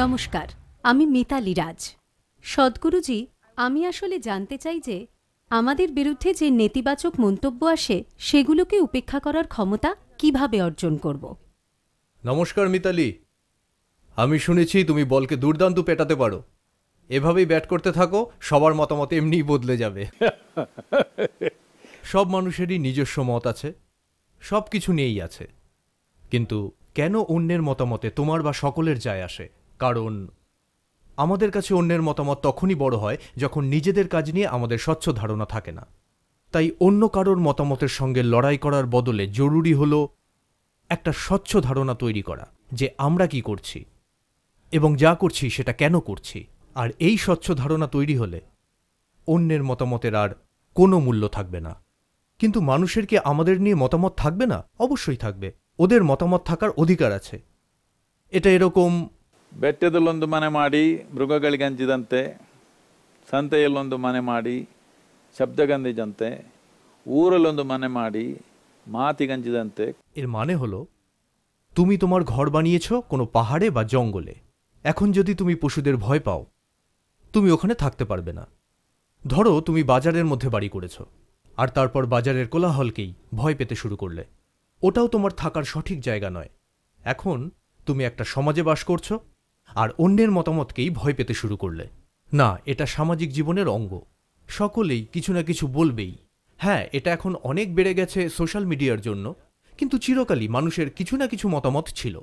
নমস্কার আমি মিতালি রাজ সদ্গুরুজি আমি আসলে জানতে চাই যে আমাদের বিরুদ্ধে যে নেতিবাচক মন্তব্য আসে সেগুলোকে উপেক্ষা করার ক্ষমতা কিভাবে অর্জন করব নমস্কার মিতালি আমি শুনেছি তুমি বলকে দুর্দান্ত পেটাতে পারো এভাবেই ব্যাট করতে থাকো সবার মতামত এমনিই বদলে যাবে সব মানুষেরই নিজস্ব মত আছে সব কিছু নিয়েই আছে কিন্তু কেন অন্যের মতামতে তোমার বা সকলের যায় আসে কারণ আমাদের কাছে অন্যের মতামত তখনই বড় হয় যখন নিজেদের কাজ নিয়ে আমাদের স্বচ্ছ ধারণা থাকে না তাই অন্য কারোর মতামতের সঙ্গে লড়াই করার বদলে জরুরি হল একটা স্বচ্ছ ধারণা তৈরি করা যে আমরা কি করছি এবং যা করছি সেটা কেন করছি আর এই স্বচ্ছ ধারণা তৈরি হলে অন্যের মতামতের আর কোনো মূল্য থাকবে না কিন্তু মানুষের কি আমাদের নিয়ে মতামত থাকবে না অবশ্যই থাকবে ওদের মতামত থাকার অধিকার আছে এটা এরকম ಬೆಟ್ಟದಲ್ಲೊಂದು ಮನೆ ಮಾಡಿ ಮೃಗಗಳಿಗೆ ಅಂಜಿದಂತೆ ಸಂತೆಯಲ್ಲೊಂದು ಮನೆ ಮಾಡಿ ಶಬ್ದಗಂಧಿಜಂತೆ ಊರಲ್ಲೊಂದು ಮನೆ ಮಾಡಿ ಮಾತಿಗಂಜಿದಂತೆ এর মানে হলো তুমি তোমার ঘর বানিয়েছ কোনো পাহাড়ে বা জঙ্গলে এখন যদি তুমি পশুদের ভয় পাও তুমি ওখানে থাকতে পারবে না ধরো তুমি বাজারের মধ্যে বাড়ি করেছ আর তারপর বাজারের কোলাহলকেই ভয় পেতে শুরু করলে ওটাও তোমার থাকার সঠিক জায়গা নয় এখন তুমি একটা সমাজে বাস করছো আর অন্যের মতামতকেই ভয় পেতে শুরু করলে না এটা সামাজিক জীবনের অঙ্গ সকলেই কিছু না কিছু বলবেই হ্যাঁ এটা এখন অনেক বেড়ে গেছে সোশ্যাল মিডিয়ার জন্য কিন্তু চিরকালই মানুষের কিছু না কিছু মতামত ছিল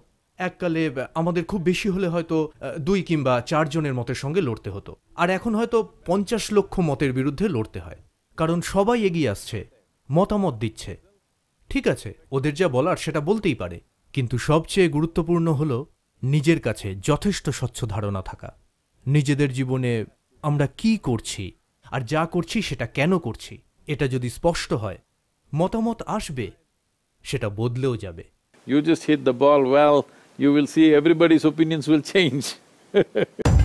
এককালে আমাদের খুব বেশি হলে হয়তো দুই কিংবা চারজনের মতের সঙ্গে লড়তে হতো আর এখন হয়তো পঞ্চাশ লক্ষ মতের বিরুদ্ধে লড়তে হয় কারণ সবাই এগিয়ে আসছে মতামত দিচ্ছে ঠিক আছে ওদের যা বলার সেটা বলতেই পারে কিন্তু সবচেয়ে গুরুত্বপূর্ণ হলো নিজের কাছে যথেষ্ট স্বচ্ছ ধারণা থাকা নিজেদের জীবনে আমরা কি করছি আর যা করছি সেটা কেন করছি এটা যদি স্পষ্ট হয় মতামত আসবে সেটা বদলেও যাবে you just hit the ball well you will see everybody's opinions will change